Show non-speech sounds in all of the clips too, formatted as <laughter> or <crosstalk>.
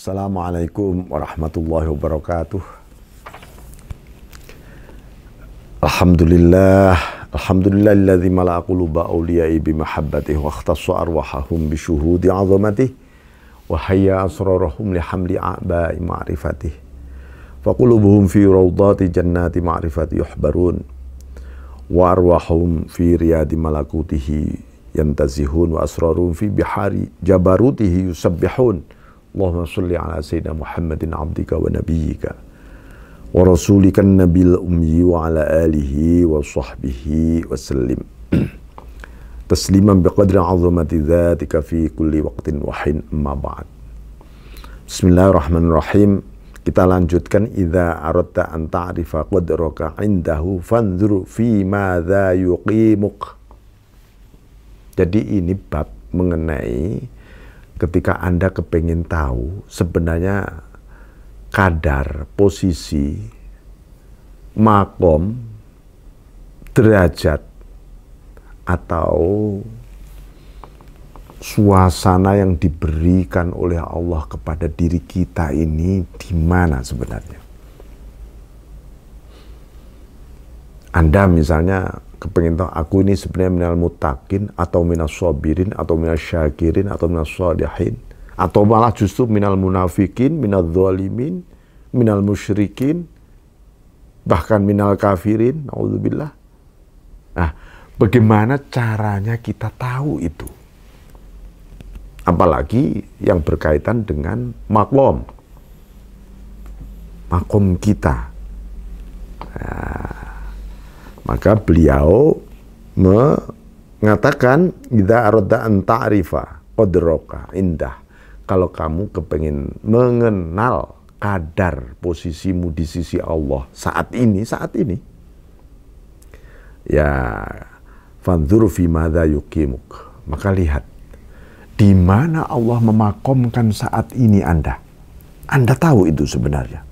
Assalamualaikum warahmatullahi wabarakatuh. Alhamdulillah, Alhamdulillah, mala'a quluba awliya'i bimahabbatihi wa ikhtassa arwahahum bi syuhudi 'azamatihi wa hayya asrarahum li hamli a'ba'i ma'rifatihi. Fa qulubuhum fi rawdati jannati ma'rifati yuhbarun wa arwahum fi riyadi malakutihi yantazihun wa asraruhum fi bihari jabarutihi yusabbihun Allahumma salli ala Sayyidina Muhammadin abdika wa nabiyika wa rasulika nabil umyi wa ala alihi wa sahbihi wa sallim <clears throat> tasliman biqadri azamati dhatika fi kulli waqtin wahin amma ba'd Bismillahirrahmanirrahim kita lanjutkan idza aradta an ta'rifa qadraka indahu fanzur fi madza yuqimuk jadi ini bab mengenai ketika Anda kepengen tahu sebenarnya kadar, posisi, makom, derajat, atau suasana yang diberikan oleh Allah kepada diri kita ini di mana sebenarnya. Anda misalnya kepengen tahu aku ini sebenarnya minal mutakin atau minal sobirin atau minal syakirin atau minal sadihin atau malah justru minal munafikin, minal zalimin, minal musyrikin, bahkan minal kafirin, naudzubillah. Nah, bagaimana caranya kita tahu itu? Apalagi yang berkaitan dengan makom, makom kita. Nah, maka beliau mengatakan kita aradda entarifa ta'rifa indah. Kalau kamu kepengen mengenal kadar posisimu di sisi Allah saat ini, saat ini. Ya, fanzur fi madza yuqimuk. Maka lihat di mana Allah memakomkan saat ini Anda. Anda tahu itu sebenarnya.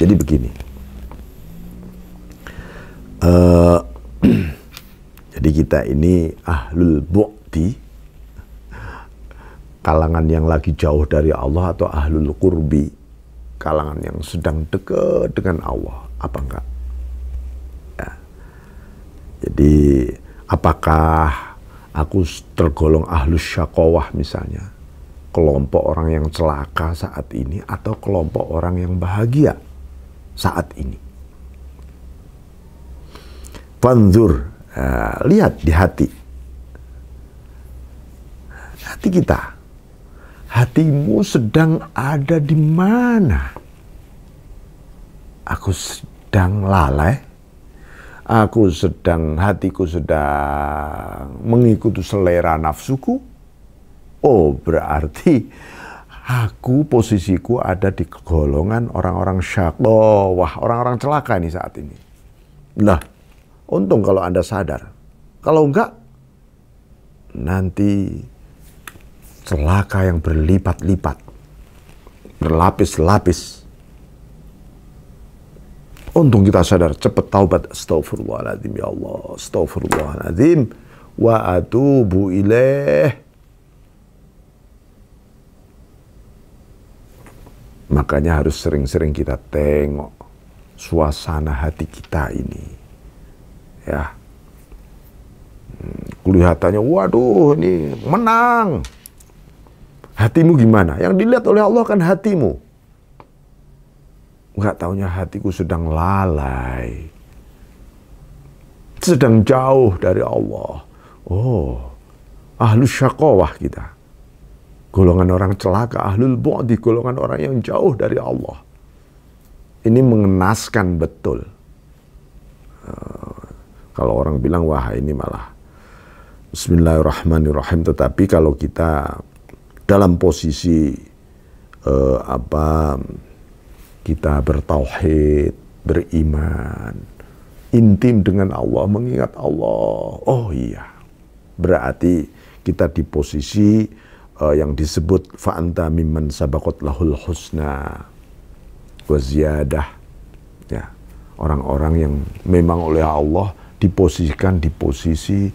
Jadi begini. Eh, <clears throat> jadi kita ini ahlul bukti kalangan yang lagi jauh dari Allah atau ahlul kurbi, kalangan yang sedang dekat dengan Allah, apa enggak? Ya. Jadi apakah aku tergolong ahlus syakowah misalnya? Kelompok orang yang celaka saat ini atau kelompok orang yang bahagia saat ini? Fanzur, ah, lihat di hati. Hati kita. Hatimu sedang ada di mana? Aku sedang lalai. Aku sedang, hatiku sedang mengikuti selera nafsuku. Oh, berarti aku posisiku ada di golongan orang-orang syak wah, orang-orang celaka ini saat ini. Lah, Untung kalau Anda sadar. Kalau enggak, nanti celaka yang berlipat-lipat. Berlapis-lapis. Untung kita sadar, cepat taubat. Astagfirullahaladzim, ya Allah. Astagfirullahaladzim. Wa atubu ilaih. Makanya harus sering-sering kita tengok suasana hati kita ini ya hmm, kelihatannya waduh ini menang hatimu gimana yang dilihat oleh Allah kan hatimu nggak taunya hatiku sedang lalai sedang jauh dari Allah oh ahlu syakowah kita golongan orang celaka ahlul bu'di golongan orang yang jauh dari Allah ini mengenaskan betul eh, kalau orang bilang, wah ini malah Bismillahirrahmanirrahim. Tetapi kalau kita dalam posisi uh, apa kita bertauhid, beriman, intim dengan Allah, mengingat Allah. Oh iya, berarti kita di posisi uh, yang disebut fa'anta mimman sabakot lahul husna waziyadah Ya, orang-orang yang memang oleh Allah diposisikan di posisi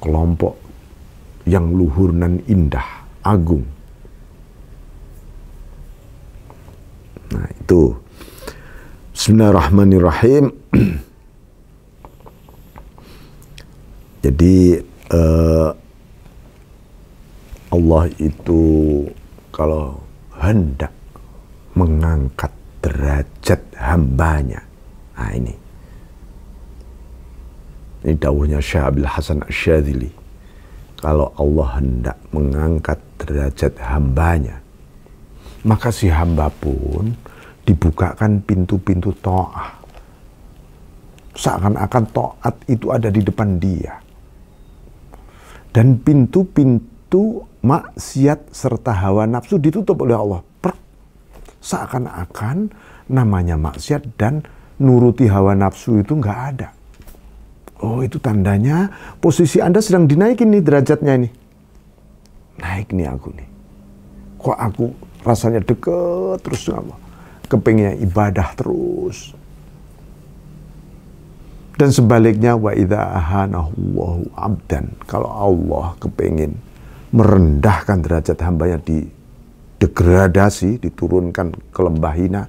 kelompok yang luhur dan indah, agung. Nah, itu. Bismillahirrahmanirrahim. <clears throat> Jadi uh, Allah itu kalau hendak mengangkat derajat hambanya. Nah ini ini dawuhnya Syekh Abil Hasan Asyadili. Kalau Allah hendak mengangkat derajat hambanya, maka si hamba pun dibukakan pintu-pintu to'ah. Seakan-akan to'at itu ada di depan dia. Dan pintu-pintu maksiat serta hawa nafsu ditutup oleh Allah. Seakan-akan namanya maksiat dan nuruti hawa nafsu itu nggak ada. Oh, itu tandanya posisi Anda sedang dinaikin nih derajatnya ini. Naik nih aku nih. Kok aku rasanya deket terus dengan ya Allah. Kepingnya ibadah terus. Dan sebaliknya wa ahanahu abdan. Kalau Allah kepingin merendahkan derajat hambanya di degradasi, diturunkan ke lembah hina,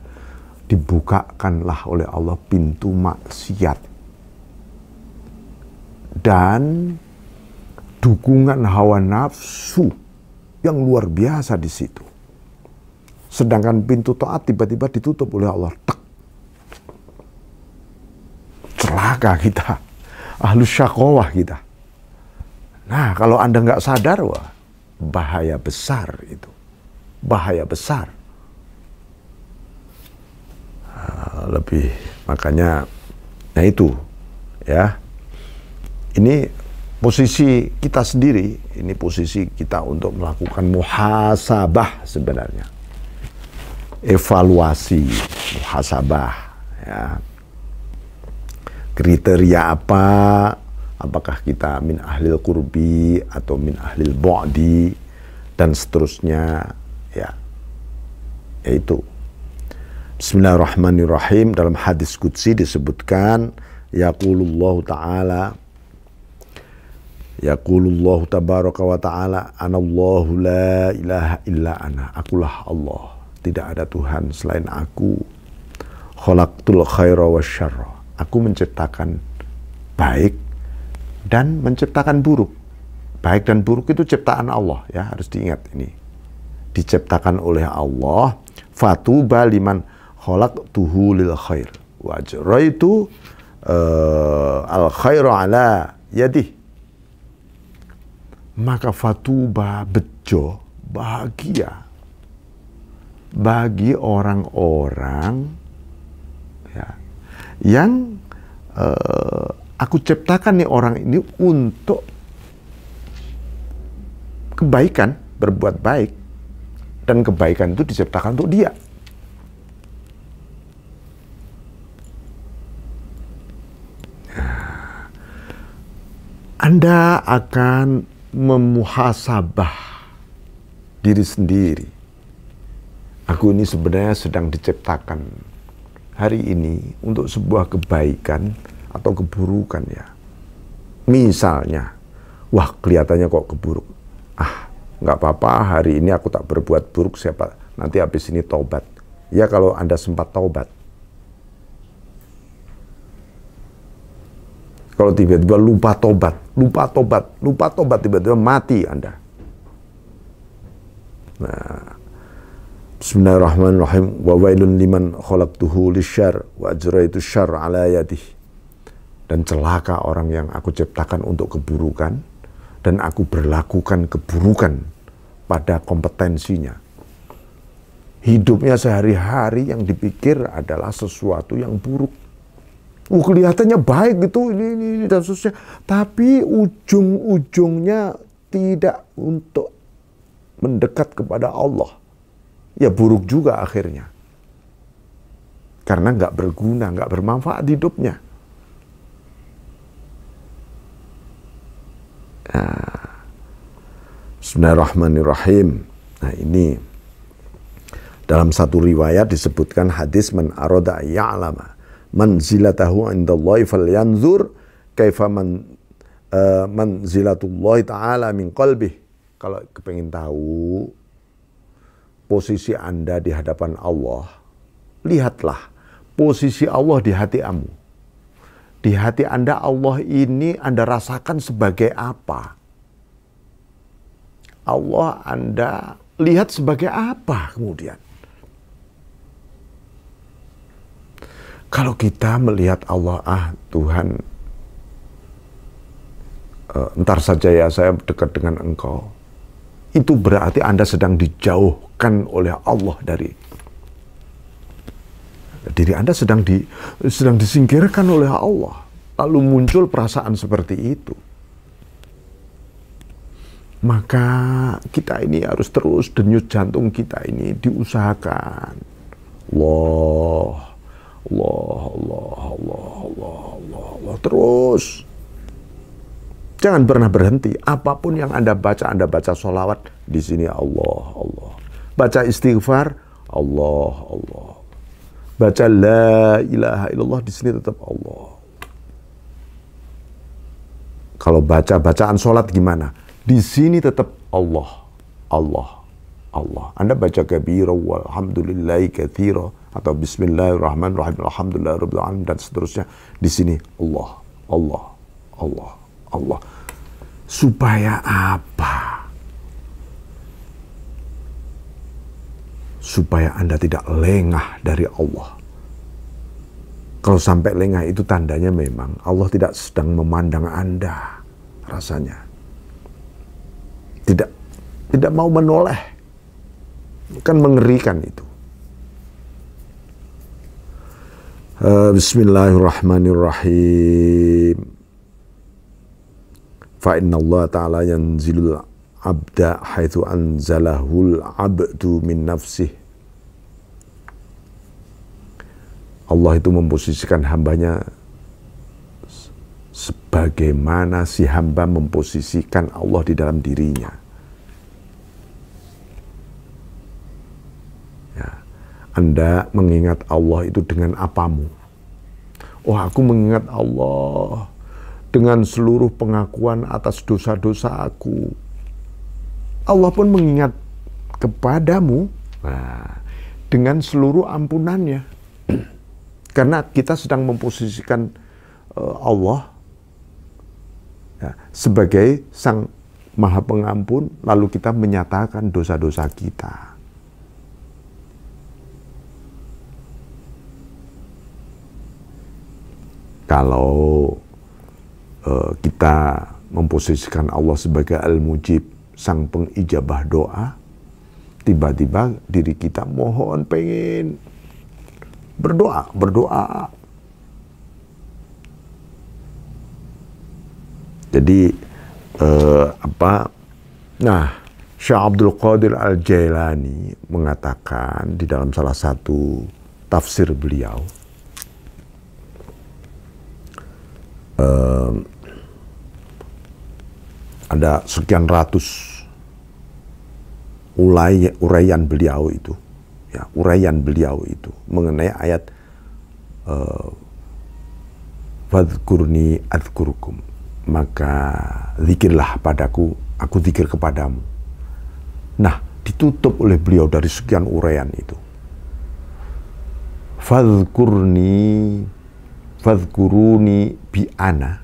dibukakanlah oleh Allah pintu maksiat dan dukungan hawa nafsu yang luar biasa di situ. Sedangkan pintu taat tiba-tiba ditutup oleh Allah. Tek. Celaka kita. Ahlus syakowah kita. Nah, kalau Anda nggak sadar, wah, bahaya besar itu. Bahaya besar. Ah, lebih, makanya, nah itu, ya ini posisi kita sendiri, ini posisi kita untuk melakukan muhasabah sebenarnya. Evaluasi, muhasabah, ya. Kriteria apa? Apakah kita min ahlil kurbi atau min ahlil bu'di dan seterusnya, ya. Yaitu Bismillahirrahmanirrahim dalam hadis qudsi disebutkan yaqulullahu taala Yaqulullahu tabaraka wa ta'ala anallahu la ilaha illa ana. Akulah Allah. Tidak ada Tuhan selain aku. Kholaktul khaira wa syarra. Aku menciptakan baik dan menciptakan buruk. Baik dan buruk itu ciptaan Allah ya, harus diingat ini. Diciptakan oleh Allah. Fatuba liman tuhu lil khair. Wajraitu itu uh, eh, al khaira ala yadih maka fatuba bejo bahagia bagi orang-orang ya, yang uh, aku ciptakan nih orang ini untuk kebaikan berbuat baik dan kebaikan itu diciptakan untuk dia ya. Anda akan memuhasabah diri sendiri. Aku ini sebenarnya sedang diciptakan hari ini untuk sebuah kebaikan atau keburukan ya. Misalnya, wah kelihatannya kok keburuk. Ah, nggak apa-apa hari ini aku tak berbuat buruk siapa nanti habis ini taubat. Ya kalau Anda sempat taubat. Kalau tiba-tiba lupa tobat, lupa tobat, lupa tobat tiba-tiba mati Anda. Nah, Bismillahirrahmanirrahim. Wa wailun liman khalaqtuhu lisyar wa ajraitu syar ala yadih. Dan celaka orang yang aku ciptakan untuk keburukan dan aku berlakukan keburukan pada kompetensinya. Hidupnya sehari-hari yang dipikir adalah sesuatu yang buruk. Uh, kelihatannya baik gitu, ini, ini, ini dan seterusnya. Tapi ujung-ujungnya tidak untuk mendekat kepada Allah. Ya buruk juga akhirnya. Karena nggak berguna, nggak bermanfaat hidupnya. Nah, Bismillahirrahmanirrahim. Nah ini dalam satu riwayat disebutkan hadis man aroda ya'lama manzilatahu indallahi falyanzur kaifa man uh, eh, manzilatullah taala min qalbih. Kalau kepengin tahu posisi Anda di hadapan Allah, lihatlah posisi Allah di hati kamu. Di hati Anda Allah ini Anda rasakan sebagai apa? Allah Anda lihat sebagai apa kemudian? Kalau kita melihat Allah, ah Tuhan, uh, ntar saja ya saya dekat dengan Engkau. Itu berarti Anda sedang dijauhkan oleh Allah dari diri Anda sedang di sedang disingkirkan oleh Allah. Lalu muncul perasaan seperti itu maka kita ini harus terus denyut jantung kita ini diusahakan. wow. Allah, Allah, Allah, Allah, Allah, Allah, terus. Jangan pernah berhenti. Apapun yang Anda baca, Anda baca sholawat. di sini Allah, Allah. Baca istighfar, Allah, Allah. Baca la ilaha illallah di sini tetap Allah. Kalau baca bacaan sholat gimana? Di sini tetap Allah, Allah, Allah. Anda baca kabira, walhamdulillahi kathira atau Bismillahirrahmanirrahim Alhamdulillahirrahmanirrahim dan seterusnya di sini Allah Allah Allah Allah supaya apa supaya Anda tidak lengah dari Allah kalau sampai lengah itu tandanya memang Allah tidak sedang memandang Anda rasanya tidak tidak mau menoleh kan mengerikan itu Eh, bismillahirrahmanirrahim. Fa inna Allah ta'ala yanzilul abda haitsu anzalahul abdu min nafsih. Allah itu memposisikan hambanya sebagaimana si hamba memposisikan Allah di dalam dirinya. Anda mengingat Allah itu dengan apamu? Oh, aku mengingat Allah dengan seluruh pengakuan atas dosa-dosa aku. Allah pun mengingat kepadamu nah, dengan seluruh ampunannya. <clears throat> Karena kita sedang memposisikan uh, Allah ya, sebagai sang maha pengampun, lalu kita menyatakan dosa-dosa kita. kalau uh, kita memposisikan Allah sebagai Al-Mujib, sang pengijabah doa, tiba-tiba diri kita mohon pengen berdoa, berdoa. Jadi uh, apa? Nah, Syekh Abdul Qadir Al Jailani mengatakan di dalam salah satu tafsir beliau eh, ada sekian ratus ulai, uraian beliau itu, ya uraian beliau itu mengenai ayat eh, Fadkurni Maka zikirlah padaku, aku zikir kepadamu. Nah, ditutup oleh beliau dari sekian uraian itu. Fadkurni fadhkuruni bi ana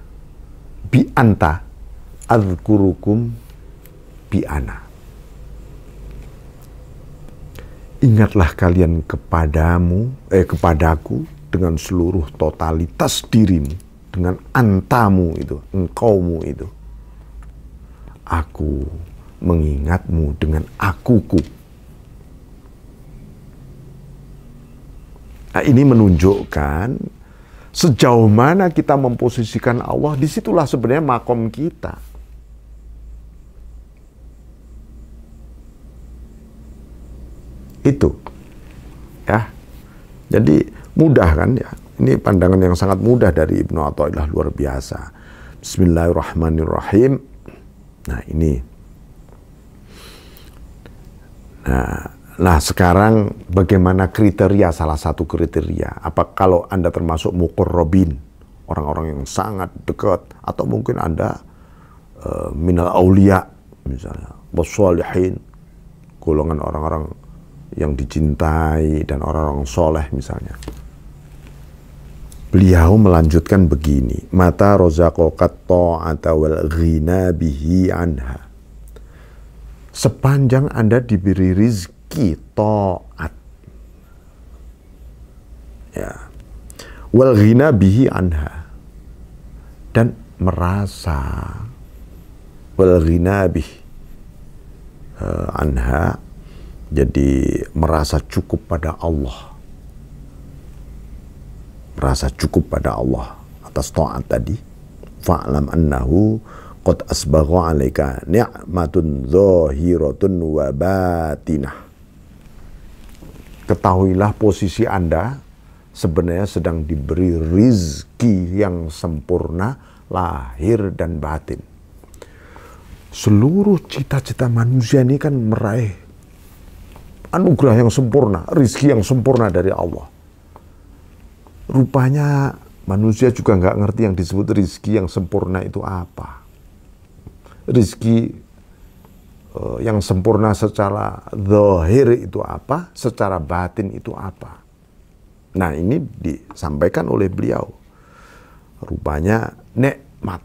bi anta adhkurukum bi ana ingatlah kalian kepadamu eh kepadaku dengan seluruh totalitas dirimu dengan antamu itu engkaumu itu aku mengingatmu dengan akuku nah ini menunjukkan Sejauh mana kita memposisikan Allah, disitulah sebenarnya makom kita. Itu. Ya. Jadi mudah kan ya. Ini pandangan yang sangat mudah dari Ibnu Athaillah luar biasa. Bismillahirrahmanirrahim. Nah, ini. Nah, Nah sekarang bagaimana kriteria salah satu kriteria? Apa kalau Anda termasuk mukur robin, orang-orang yang sangat dekat, atau mungkin Anda uh, minal aulia misalnya, wasolihin, golongan orang-orang yang dicintai dan orang-orang soleh misalnya. Beliau melanjutkan begini, mata rozakokat atau wal ghina bihi anha. Sepanjang Anda diberi rizki taat. Ya. Wal ghina bihi anha. Dan merasa wal ghina bihi eh, anha jadi merasa cukup pada Allah merasa cukup pada Allah atas taat tadi fa'lam annahu qad asbagha 'alaika ni'matun zahiratun wa batinah ketahuilah posisi Anda sebenarnya sedang diberi rizki yang sempurna lahir dan batin. Seluruh cita-cita manusia ini kan meraih anugerah yang sempurna, rizki yang sempurna dari Allah. Rupanya manusia juga nggak ngerti yang disebut rizki yang sempurna itu apa. Rizki Eh, yang sempurna secara zahir itu apa, secara batin itu apa. Nah ini disampaikan oleh beliau. Rupanya nikmat.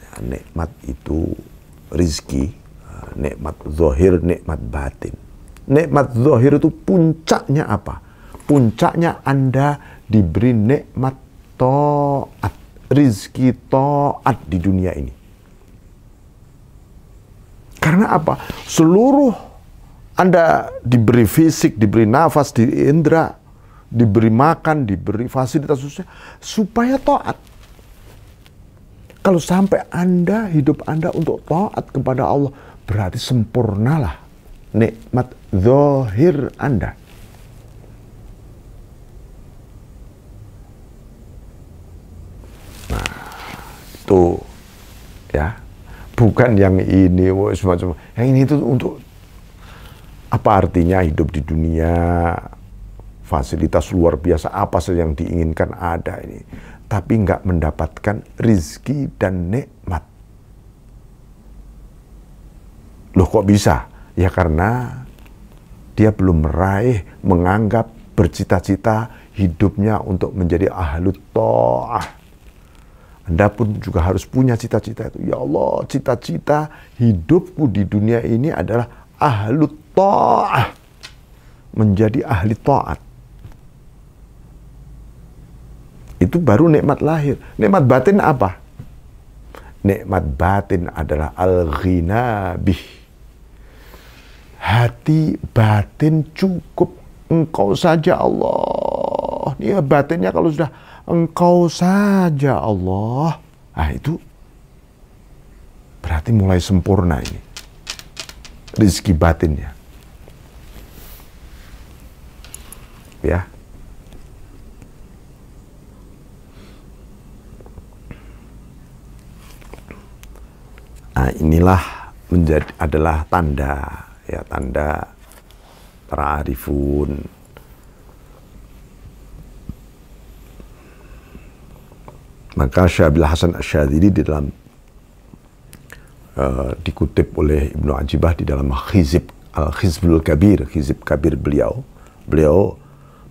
Ya, nikmat itu rizki, eh, nikmat zahir, nikmat batin. Nikmat zahir itu puncaknya apa? Puncaknya Anda diberi nikmat to'at, rizki to'at di dunia ini. Karena apa? Seluruh Anda diberi fisik, diberi nafas, diberi indera, diberi makan, diberi fasilitas sosial, supaya taat. Kalau sampai Anda, hidup Anda untuk taat kepada Allah, berarti sempurnalah nikmat zohir Anda. Nah, itu ya bukan yang ini semacam yang ini itu untuk apa artinya hidup di dunia fasilitas luar biasa apa saja yang diinginkan ada ini tapi nggak mendapatkan rizki dan nikmat loh kok bisa ya karena dia belum meraih menganggap bercita-cita hidupnya untuk menjadi ahlu to'ah anda pun juga harus punya cita-cita itu. Ya Allah, cita-cita hidupku di dunia ini adalah ahlu ta'ah. Menjadi ahli ta'at. Itu baru nikmat lahir. Nikmat batin apa? Nikmat batin adalah al ghinabih Hati batin cukup engkau saja Allah. Ini batinnya kalau sudah Engkau saja Allah. Ah itu berarti mulai sempurna ini. rezeki batinnya. Ya. Nah, inilah menjadi adalah tanda ya tanda arifun Maka Abdul Hasan Asyadzili di dalam uh, dikutip oleh Ibnu Ajibah di dalam Khizib Al-Khizbul Kabir, Khizib Kabir beliau, beliau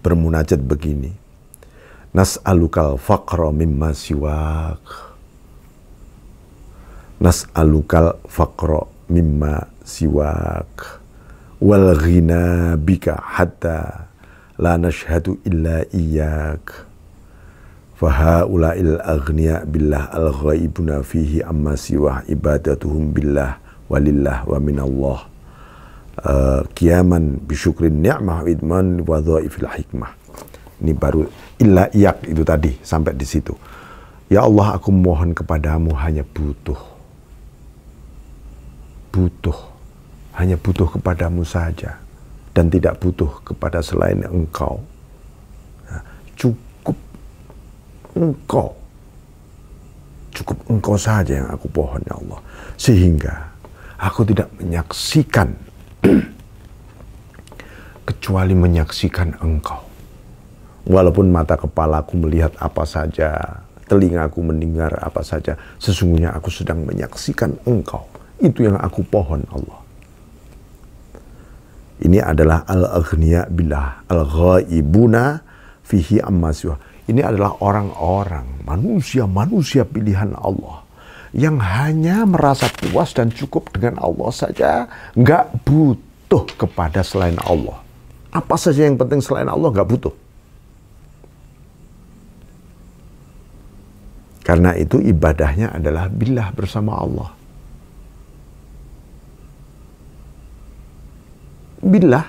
bermunajat begini. Nas'alukal faqra mimma siwak. Nas'alukal faqra mimma siwak. Wal ghina bika hatta la nashhadu illa iyyak. Fahaulail aghniya billah al-ghaibuna fihi amma siwah ibadatuhum billah walillah wa minallah. Eh, kiaman bisyukrin ni'mah idman wa dhaifil hikmah. Ini baru illa iyak itu tadi sampai di situ. Ya Allah aku mohon kepadamu hanya butuh. Butuh. Hanya butuh kepadamu saja. Dan tidak butuh kepada selain engkau. engkau. Cukup engkau saja yang aku pohon ya Allah. Sehingga aku tidak menyaksikan <clears throat> kecuali menyaksikan engkau. Walaupun mata kepalaku melihat apa saja, telingaku mendengar apa saja, sesungguhnya aku sedang menyaksikan engkau. Itu yang aku pohon Allah. Ini adalah al-aghniya billah, al-ghaibuna fihi ammasyuh. Ini adalah orang-orang, manusia-manusia pilihan Allah yang hanya merasa puas dan cukup dengan Allah saja, nggak butuh kepada selain Allah. Apa saja yang penting selain Allah nggak butuh. Karena itu ibadahnya adalah billah bersama Allah. Billah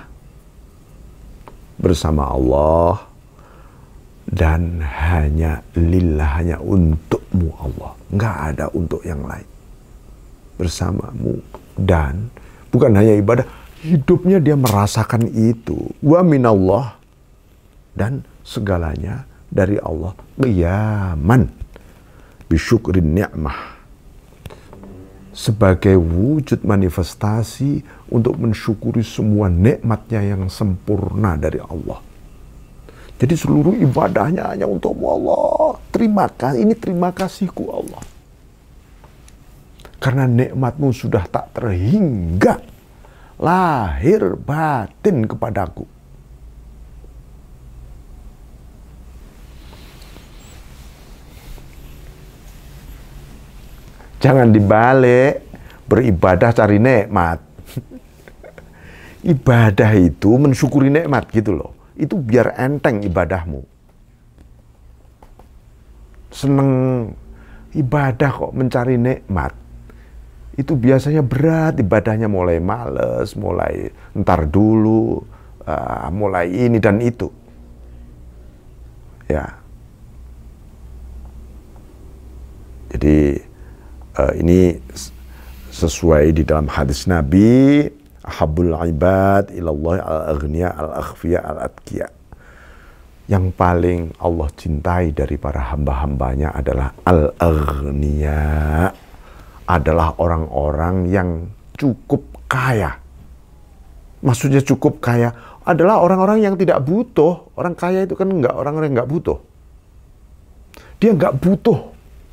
bersama Allah dan hanya lillah hanya untukmu Allah nggak ada untuk yang lain bersamamu dan bukan hanya ibadah hidupnya dia merasakan itu wa minallah dan segalanya dari Allah qiyaman bisyukrin ni'mah sebagai wujud manifestasi untuk mensyukuri semua nikmatnya yang sempurna dari Allah jadi seluruh ibadahnya hanya untuk Allah. Terima kasih, ini terima kasihku Allah. Karena nikmatmu sudah tak terhingga lahir batin kepadaku. Jangan dibalik, beribadah cari nikmat. <laughs> Ibadah itu mensyukuri nikmat gitu loh itu biar enteng ibadahmu. Seneng ibadah kok mencari nikmat. Itu biasanya berat ibadahnya mulai males, mulai ntar dulu, uh, mulai ini dan itu. Ya. Jadi uh, ini sesuai di dalam hadis Nabi Ahabul ibad ilallah al aghnia al-akhfiya al-atkiya. Yang paling Allah cintai dari para hamba-hambanya adalah al aghnia Adalah orang-orang yang cukup kaya. Maksudnya cukup kaya adalah orang-orang yang tidak butuh. Orang kaya itu kan enggak orang-orang yang enggak butuh. Dia enggak butuh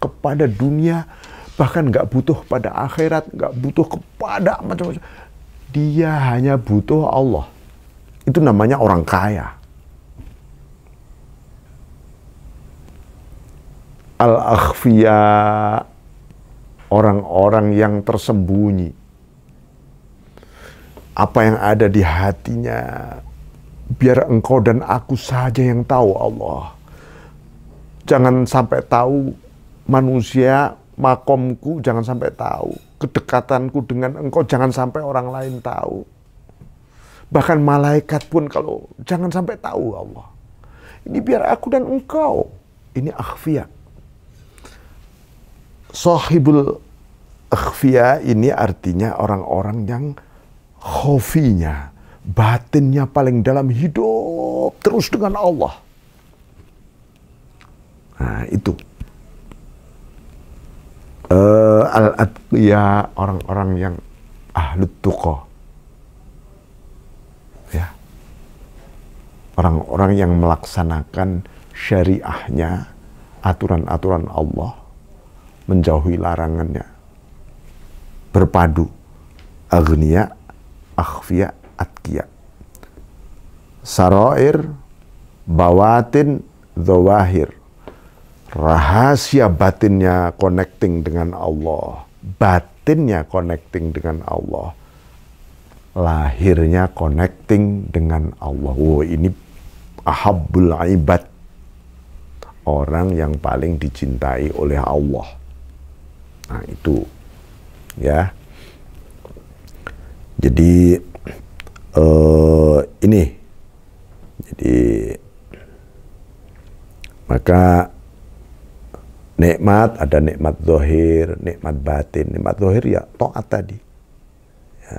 kepada dunia, bahkan enggak butuh pada akhirat, enggak butuh kepada macam-macam dia hanya butuh Allah. Itu namanya orang kaya. Al-akhfiya, orang-orang yang tersembunyi. Apa yang ada di hatinya, biar engkau dan aku saja yang tahu Allah. Jangan sampai tahu manusia makomku, jangan sampai tahu kedekatanku dengan engkau jangan sampai orang lain tahu. Bahkan malaikat pun kalau jangan sampai tahu ya Allah. Ini biar aku dan engkau. Ini akhfiya. Sahibul akhfiya ini artinya orang-orang yang khofinya, batinnya paling dalam hidup terus dengan Allah. Nah, itu uh, al ya orang-orang yang ahlut tuko, ya orang-orang yang melaksanakan syariahnya aturan-aturan Allah menjauhi larangannya berpadu Agniya, akhfiya atkiya saroir bawatin zawahir rahasia batinnya connecting dengan Allah, batinnya connecting dengan Allah, lahirnya connecting dengan Allah. Wow, ini ahabul ibad, orang yang paling dicintai oleh Allah. Nah itu, ya. Jadi uh, ini, jadi maka nikmat ada nikmat zohir, nikmat batin. Nikmat zohir ya taat tadi. Ya,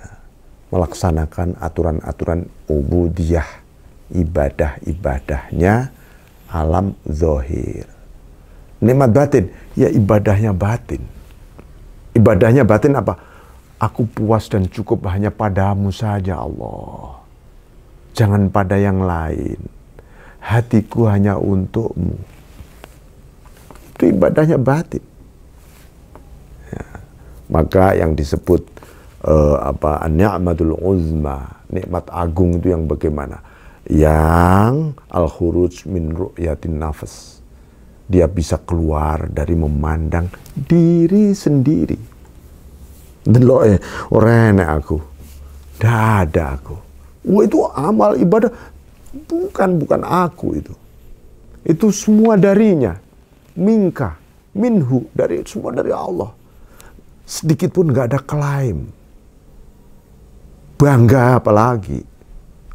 melaksanakan aturan-aturan ubudiyah, ibadah-ibadahnya alam zohir. Nikmat batin, ya ibadahnya batin. Ibadahnya batin apa? Aku puas dan cukup hanya padamu saja Allah. Jangan pada yang lain. Hatiku hanya untukmu itu ibadahnya batin. Ya. Maka yang disebut uh, apa an-ni'matul uzma, nikmat agung itu yang bagaimana? Yang al-khuruj min ru'yatin nafas. Dia bisa keluar dari memandang diri sendiri. Delok ya, orang aku. Dada aku. Wah itu amal ibadah bukan bukan aku itu. Itu semua darinya, minka, minhu, dari semua dari Allah. Sedikit pun nggak ada klaim. Bangga apalagi.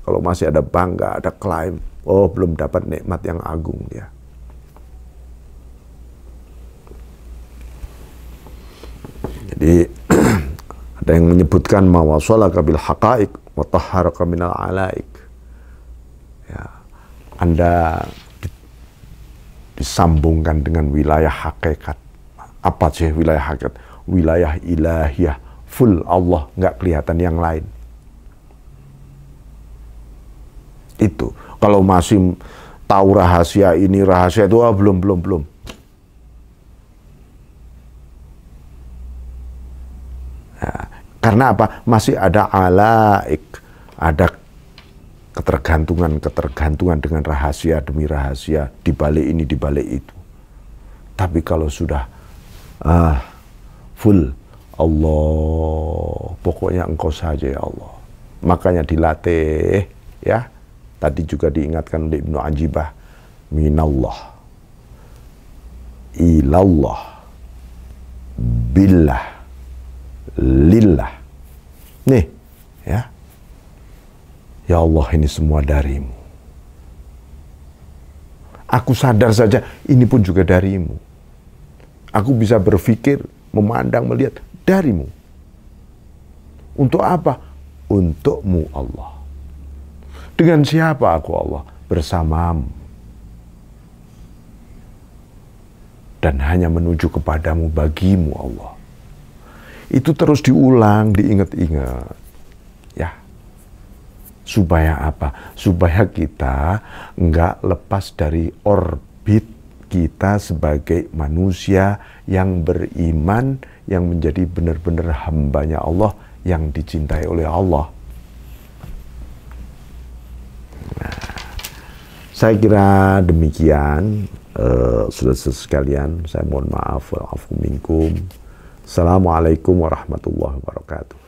Kalau masih ada bangga, ada klaim. Oh, belum dapat nikmat yang agung dia. Jadi <clears throat> ada yang menyebutkan mawasolaka kabil haqaik wa kaminal alaik. Ya, anda disambungkan dengan wilayah hakikat. Apa sih wilayah hakikat? Wilayah ilahiyah, full Allah, nggak kelihatan yang lain. Itu. Kalau masih tahu rahasia ini, rahasia itu, ah oh, belum, belum, belum. Nah, karena apa? Masih ada alaik, ada ketergantungan-ketergantungan dengan rahasia demi rahasia di balik ini di balik itu. Tapi kalau sudah uh, full Allah, pokoknya engkau saja ya Allah. Makanya dilatih ya. Tadi juga diingatkan oleh Ibnu Ajibah, minallah ilallah billah lillah. Nih, ya. Ya Allah ini semua darimu. Aku sadar saja ini pun juga darimu. Aku bisa berpikir, memandang, melihat darimu. Untuk apa? Untukmu Allah. Dengan siapa aku Allah? Bersamamu. Dan hanya menuju kepadamu bagimu Allah. Itu terus diulang, diingat-ingat. Supaya apa? Supaya kita nggak lepas dari orbit kita sebagai manusia yang beriman, yang menjadi benar-benar hambanya Allah, yang dicintai oleh Allah. Nah, saya kira demikian, uh, eh, saudara sekalian. Saya mohon maaf, walafu minkum. Assalamualaikum warahmatullahi wabarakatuh.